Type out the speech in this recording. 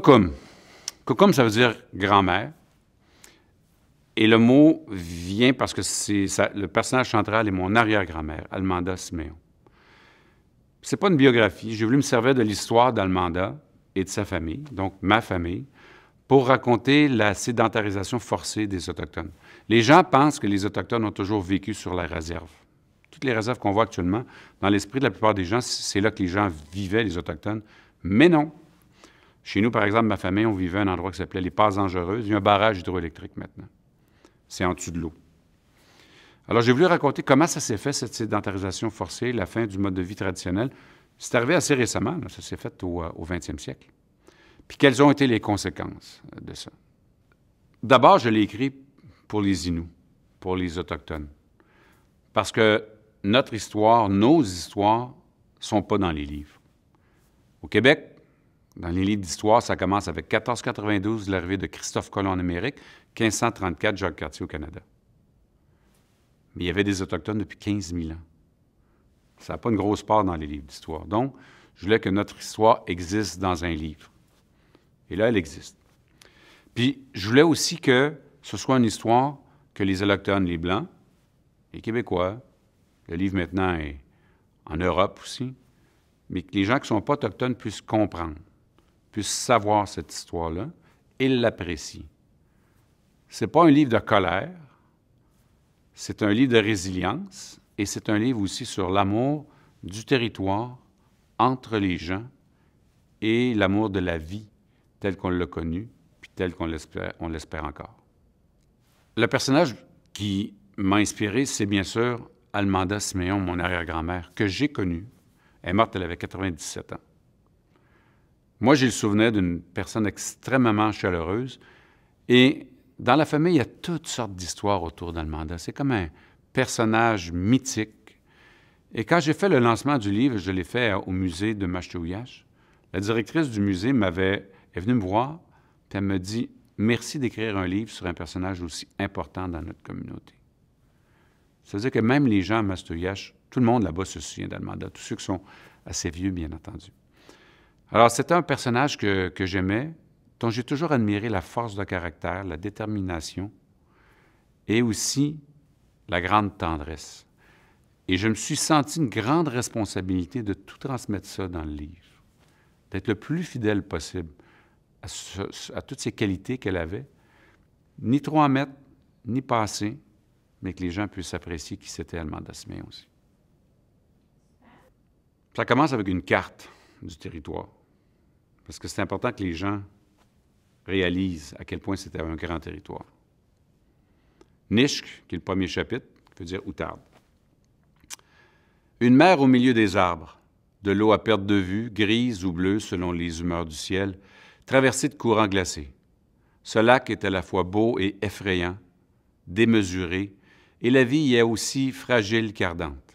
Cocum. ça veut dire grand-mère. Et le mot vient parce que le personnage central est mon arrière-grand-mère, Almanda Ce n'est pas une biographie. J'ai voulu me servir de l'histoire d'Almanda et de sa famille, donc ma famille, pour raconter la sédentarisation forcée des Autochtones. Les gens pensent que les Autochtones ont toujours vécu sur la réserve. Toutes les réserves qu'on voit actuellement, dans l'esprit de la plupart des gens, c'est là que les gens vivaient, les Autochtones. Mais non, chez nous, par exemple, ma famille, on vivait à un endroit qui s'appelait les pas Dangereuses. Il y a un barrage hydroélectrique maintenant. C'est en dessous de l'eau. Alors, j'ai voulu raconter comment ça s'est fait, cette sédentarisation forcée, la fin du mode de vie traditionnel. C'est arrivé assez récemment, ça s'est fait au, 20e euh, siècle. Puis, quelles ont été les conséquences de ça? D'abord, je l'ai écrit pour les Inuits, pour les Autochtones. Parce que notre histoire, nos histoires, sont pas dans les livres. Au Québec, dans les livres d'histoire, ça commence avec 1492, l'arrivée de Christophe Colomb en Amérique, 1534, Jacques Cartier au Canada. Mais il y avait des Autochtones depuis 15 000 ans. Ça n'a pas une grosse part dans les livres d'histoire. Donc, je voulais que notre histoire existe dans un livre. Et là, elle existe. Puis, je voulais aussi que ce soit une histoire que les Autochtones, les Blancs, les Québécois, le livre maintenant est en Europe aussi, mais que les gens qui ne sont pas autochtones puissent comprendre puisse savoir cette histoire-là et l'apprécie. Ce n'est pas un livre de colère, c'est un livre de résilience et c'est un livre aussi sur l'amour du territoire entre les gens et l'amour de la vie telle qu'on l'a connu puis telle qu'on l'espère encore. Le personnage qui m'a inspiré, c'est bien sûr Almanda Siméon, mon arrière-grand-mère, que j'ai connue. Elle est morte, elle avait 97 ans. Moi, j'ai le souvenais d'une personne extrêmement chaleureuse. Et dans la famille, il y a toutes sortes d'histoires autour d'Almanda. C'est comme un personnage mythique. Et quand j'ai fait le lancement du livre, je l'ai fait au musée de Mastouillache, La directrice du musée m'avait, est venue me voir, puis elle me dit Merci d'écrire un livre sur un personnage aussi important dans notre communauté. C'est-à-dire que même les gens à Mastouillache, tout le monde là-bas se souvient d'Almanda, tous ceux qui sont assez vieux, bien entendu. Alors, c'était un personnage que, j'aimais, dont j'ai toujours admiré la force de caractère, la détermination et aussi la grande tendresse. Et je me suis senti une grande responsabilité de tout transmettre ça dans le livre, d'être le plus fidèle possible à, toutes ces qualités qu'elle avait, ni trop en mettre, ni passer, mais que les gens puissent apprécier qui c'était Almanda Semin aussi. Ça commence avec une carte du territoire. Parce que c'est important que les gens réalisent à quel point c'était un grand territoire. Nishk, qui est le premier chapitre, veut dire outarde. Une mer au milieu des arbres, de l'eau à perte de vue, grise ou bleue selon les humeurs du ciel, traversée de courants glacés. Ce lac est à la fois beau et effrayant, démesuré, et la vie y est aussi fragile qu'ardente.